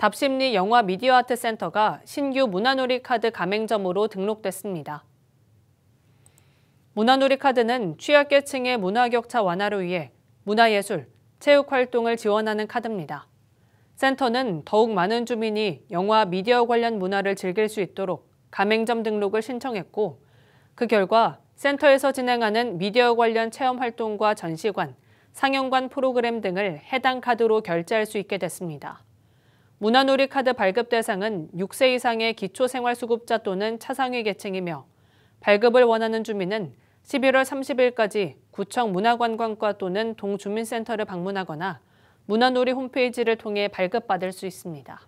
답심리 영화 미디어 아트 센터가 신규 문화놀이 카드 가맹점으로 등록됐습니다. 문화놀이 카드는 취약계층의 문화 격차 완화를 위해 문화예술, 체육 활동을 지원하는 카드입니다. 센터는 더욱 많은 주민이 영화 미디어 관련 문화를 즐길 수 있도록 가맹점 등록을 신청했고 그 결과 센터에서 진행하는 미디어 관련 체험 활동과 전시관, 상영관 프로그램 등을 해당 카드로 결제할 수 있게 됐습니다. 문화놀이 카드 발급 대상은 6세 이상의 기초생활수급자 또는 차상위 계층이며 발급을 원하는 주민은 11월 30일까지 구청 문화관광과 또는 동주민센터를 방문하거나 문화놀이 홈페이지를 통해 발급받을 수 있습니다.